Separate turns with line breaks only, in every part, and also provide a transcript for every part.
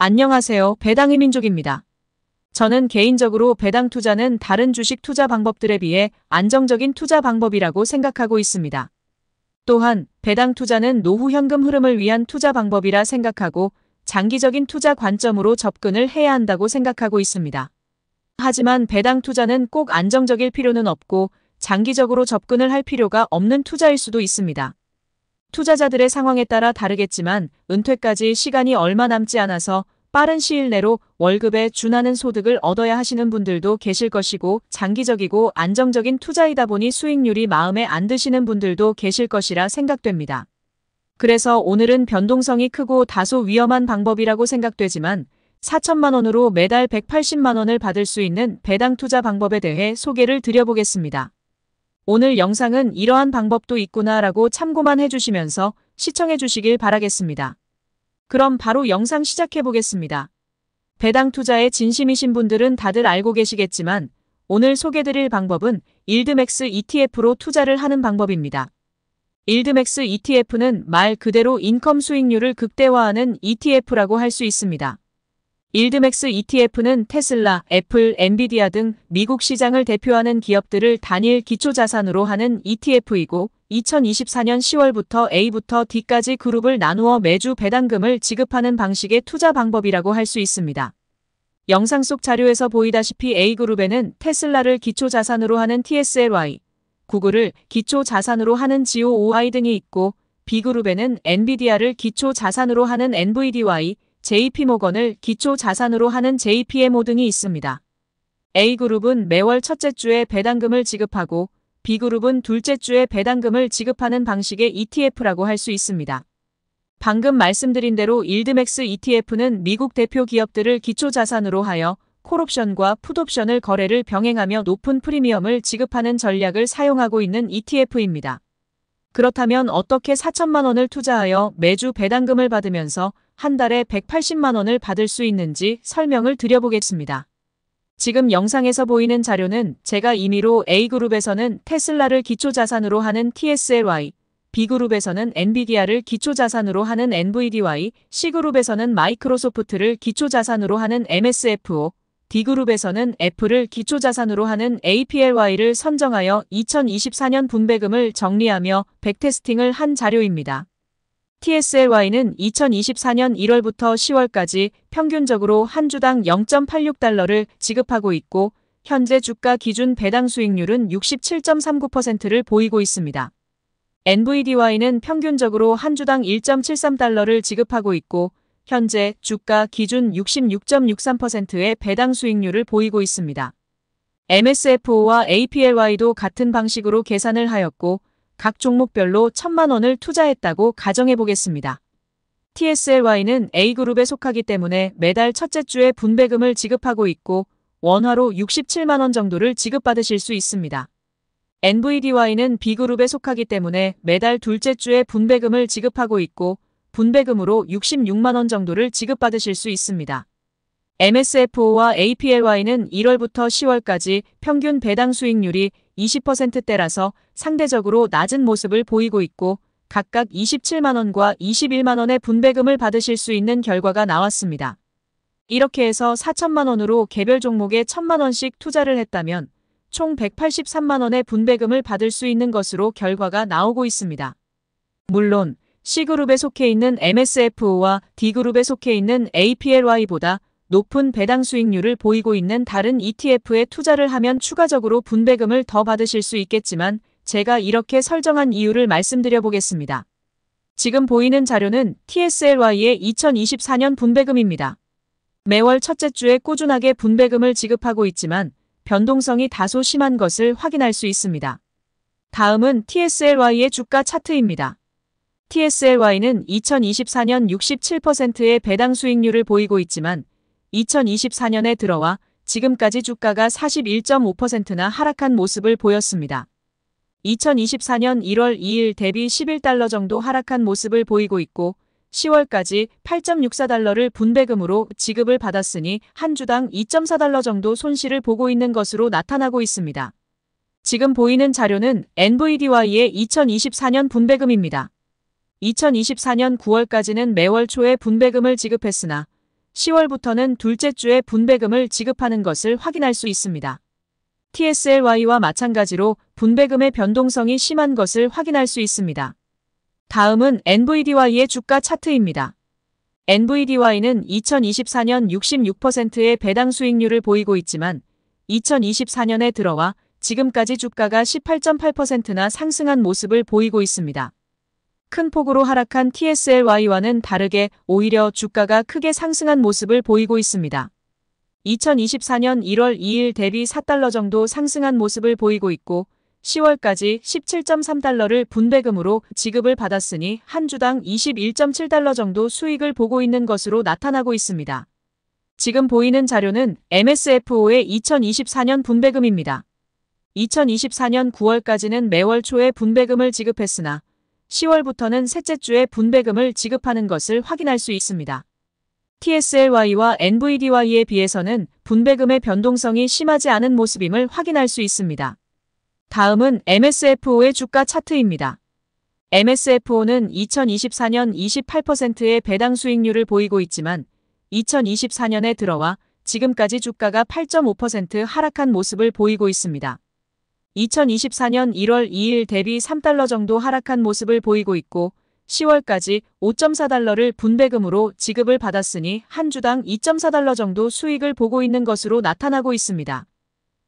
안녕하세요. 배당의 민족입니다. 저는 개인적으로 배당 투자는 다른 주식 투자 방법들에 비해 안정적인 투자 방법이라고 생각하고 있습니다. 또한 배당 투자는 노후 현금 흐름을 위한 투자 방법이라 생각하고 장기적인 투자 관점으로 접근을 해야 한다고 생각하고 있습니다. 하지만 배당 투자는 꼭 안정적일 필요는 없고 장기적으로 접근을 할 필요가 없는 투자일 수도 있습니다. 투자자들의 상황에 따라 다르겠지만 은퇴까지 시간이 얼마 남지 않아서 빠른 시일 내로 월급에 준하는 소득을 얻어야 하시는 분들도 계실 것이고 장기적이고 안정적인 투자이다 보니 수익률이 마음에 안 드시는 분들도 계실 것이라 생각됩니다. 그래서 오늘은 변동성이 크고 다소 위험한 방법이라고 생각되지만 4천만 원으로 매달 180만 원을 받을 수 있는 배당 투자 방법에 대해 소개를 드려보겠습니다. 오늘 영상은 이러한 방법도 있구나 라고 참고만 해주시면서 시청해 주시길 바라겠습니다. 그럼 바로 영상 시작해 보겠습니다. 배당 투자에 진심이신 분들은 다들 알고 계시겠지만 오늘 소개드릴 방법은 일드맥스 ETF로 투자를 하는 방법입니다. 일드맥스 ETF는 말 그대로 인컴 수익률을 극대화하는 ETF라고 할 수 있습니다. 일드맥스 ETF는 테슬라, 애플, 엔비디아 등 미국 시장을 대표하는 기업들을 단일 기초자산으로 하는 ETF이고 2024년 10월부터 A부터 D까지 그룹을 나누어 매주 배당금을 지급하는 방식의 투자 방법이라고 할 수 있습니다. 영상 속 자료에서 보이다시피 A그룹에는 테슬라를 기초자산으로 하는 TSLY, 구글을 기초자산으로 하는 GOOI 등이 있고 B그룹에는 엔비디아를 기초자산으로 하는 NVDY, JP모건을 기초 자산으로 하는 JPMO 등이 있습니다. A그룹은 매월 첫째 주에 배당금을 지급하고 B그룹은 둘째 주에 배당금을 지급하는 방식의 ETF라고 할 수 있습니다. 방금 말씀드린 대로 일드맥스 ETF는 미국 대표 기업들을 기초 자산으로 하여 콜옵션과 풋옵션을 거래를 병행하며 높은 프리미엄을 지급하는 전략을 사용하고 있는 ETF입니다. 그렇다면 어떻게 4천만 원을 투자하여 매주 배당금을 받으면서 한 달에 180만 원을 받을 수 있는지 설명을 드려보겠습니다. 지금 영상에서 보이는 자료는 제가 임의로 A그룹에서는 테슬라를 기초자산으로 하는 TSLY, B그룹에서는 엔비디아를 기초자산으로 하는 NVDY, C그룹에서는 마이크로소프트를 기초자산으로 하는 MSFO, D그룹에서는 애플을 기초자산으로 하는 APLY를 선정하여 2024년 분배금을 정리하며 백테스팅을 한 자료입니다. TSLY는 2024년 1월부터 10월까지 평균적으로 한 주당 0.86달러를 지급하고 있고 현재 주가 기준 배당 수익률은 67.39%를 보이고 있습니다. NVDY는 평균적으로 한 주당 1.73달러를 지급하고 있고 현재 주가 기준 66.63%의 배당 수익률을 보이고 있습니다. MSFO와 APLY도 같은 방식으로 계산을 하였고 각 종목별로 1천만 원을 투자했다고 가정해 보겠습니다. TSLY는 A그룹에 속하기 때문에 매달 첫째 주에 분배금을 지급하고 있고 원화로 67만 원 정도를 지급받으실 수 있습니다. NVDY는 B그룹에 속하기 때문에 매달 둘째 주에 분배금을 지급하고 있고 분배금으로 66만원 정도를 지급받으실 수 있습니다. MSFO와 APLY는 1월부터 10월까지 평균 배당 수익률이 20%대라서 상대적으로 낮은 모습을 보이고 있고 각각 27만원과 21만원의 분배금을 받으실 수 있는 결과가 나왔습니다. 이렇게 해서 4천만원으로 개별 종목에 1천만원씩 투자를 했다면 총 183만원의 분배금을 받을 수 있는 것으로 결과가 나오고 있습니다. 물론 C그룹에 속해 있는 MSFO와 D그룹에 속해 있는 APLY보다 높은 배당 수익률을 보이고 있는 다른 ETF에 투자를 하면 추가적으로 분배금을 더 받으실 수 있겠지만 제가 이렇게 설정한 이유를 말씀드려 보겠습니다. 지금 보이는 자료는 TSLY의 2024년 분배금입니다. 매월 첫째 주에 꾸준하게 분배금을 지급하고 있지만 변동성이 다소 심한 것을 확인할 수 있습니다. 다음은 TSLY의 주가 차트입니다. TSLY는 2024년 67%의 배당 수익률을 보이고 있지만 2024년에 들어와 지금까지 주가가 41.5%나 하락한 모습을 보였습니다. 2024년 1월 2일 대비 11달러 정도 하락한 모습을 보이고 있고 10월까지 8.64달러를 분배금으로 지급을 받았으니 한 주당 2.4달러 정도 손실을 보고 있는 것으로 나타나고 있습니다. 지금 보이는 자료는 NVDY의 2024년 분배금입니다. 2024년 9월까지는 매월 초에 분배금을 지급했으나 10월부터는 둘째 주에 분배금을 지급하는 것을 확인할 수 있습니다. TSLY와 마찬가지로 분배금의 변동성이 심한 것을 확인할 수 있습니다. 다음은 NVDY의 주가 차트입니다. NVDY는 2024년 66%의 배당 수익률을 보이고 있지만 2024년에 들어와 지금까지 주가가 18.8%나 상승한 모습을 보이고 있습니다. 큰 폭으로 하락한 TSLY와는 다르게 오히려 주가가 크게 상승한 모습을 보이고 있습니다. 2024년 1월 2일 대비 4달러 정도 상승한 모습을 보이고 있고 10월까지 17.3달러를 분배금으로 지급을 받았으니 한 주당 21.7달러 정도 수익을 보고 있는 것으로 나타나고 있습니다. 지금 보이는 자료는 MSFO의 2024년 분배금입니다. 2024년 9월까지는 매월 초에 분배금을 지급했으나 10월부터는 셋째 주에 분배금을 지급하는 것을 확인할 수 있습니다. TSLY와 NVDY에 비해서는 분배금의 변동성이 심하지 않은 모습임을 확인할 수 있습니다. 다음은 MSFO의 주가 차트입니다. MSFO는 2024년 28%의 배당 수익률을 보이고 있지만 2024년에 들어와 지금까지 주가가 8.5% 하락한 모습을 보이고 있습니다. 2024년 1월 2일 대비 3달러 정도 하락한 모습을 보이고 있고 10월까지 5.4달러를 분배금으로 지급을 받았으니 한 주당 2.4달러 정도 수익을 보고 있는 것으로 나타나고 있습니다.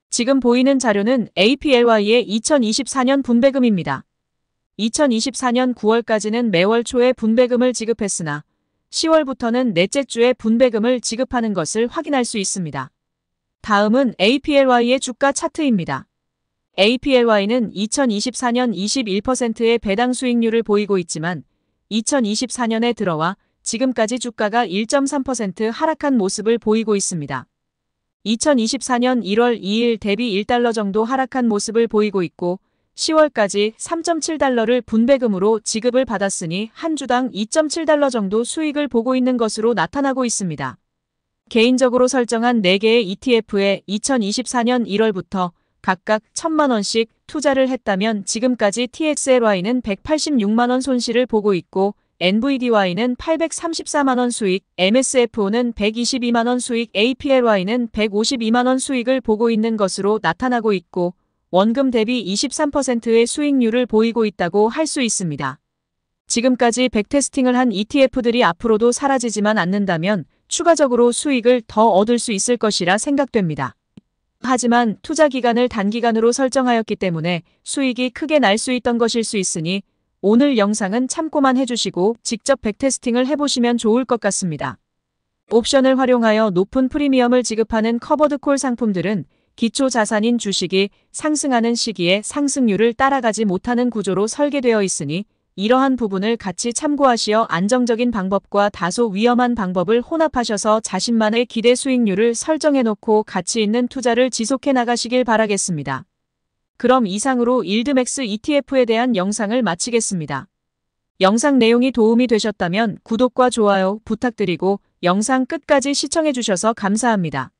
지금 보이는 자료는 APLY의 2024년 분배금입니다. 2024년 9월까지는 매월 초에 분배금을 지급했으나 10월부터는 넷째 주에 분배금을 지급하는 것을 확인할 수 있습니다. 다음은 APLY의 주가 차트입니다. APLY는 2024년 21%의 배당 수익률을 보이고 있지만 2024년에 들어와 지금까지 주가가 1.3% 하락한 모습을 보이고 있습니다. 2024년 1월 2일 대비 1달러 정도 하락한 모습을 보이고 있고 10월까지 3.7달러를 분배금으로 지급을 받았으니 한 주당 2.7달러 정도 수익을 보고 있는 것으로 나타나고 있습니다. 개인적으로 설정한 4개의 ETF에 2024년 1월부터 각각 1 천만 원씩 투자를 했다면 지금까지 TXLY는 186만 원 손실을 보고 있고 NVDY는 834만 원 수익, MSFO는 122만 원 수익, APLY는 152만 원 수익을 보고 있는 것으로 나타나고 있고 원금 대비 23%의 수익률을 보이고 있다고 할 수 있습니다. 지금까지 백테스팅을 한 ETF들이 앞으로도 사라지지만 않는다면 추가적으로 수익을 더 얻을 수 있을 것이라 생각됩니다. 하지만 투자 기간을 단기간으로 설정하였기 때문에 수익이 크게 날 수 있던 것일 수 있으니 오늘 영상은 참고만 해주시고 직접 백테스팅을 해보시면 좋을 것 같습니다. 옵션을 활용하여 높은 프리미엄을 지급하는 커버드콜 상품들은 기초 자산인 주식이 상승하는 시기에 상승률을 따라가지 못하는 구조로 설계되어 있으니 이러한 부분을 같이 참고하시어 안정적인 방법과 다소 위험한 방법을 혼합하셔서 자신만의 기대 수익률을 설정해놓고 가치 있는 투자를 지속해 나가시길 바라겠습니다. 그럼 이상으로 일드맥스 ETF에 대한 영상을 마치겠습니다. 영상 내용이 도움이 되셨다면 구독과 좋아요 부탁드리고 영상 끝까지 시청해주셔서 감사합니다.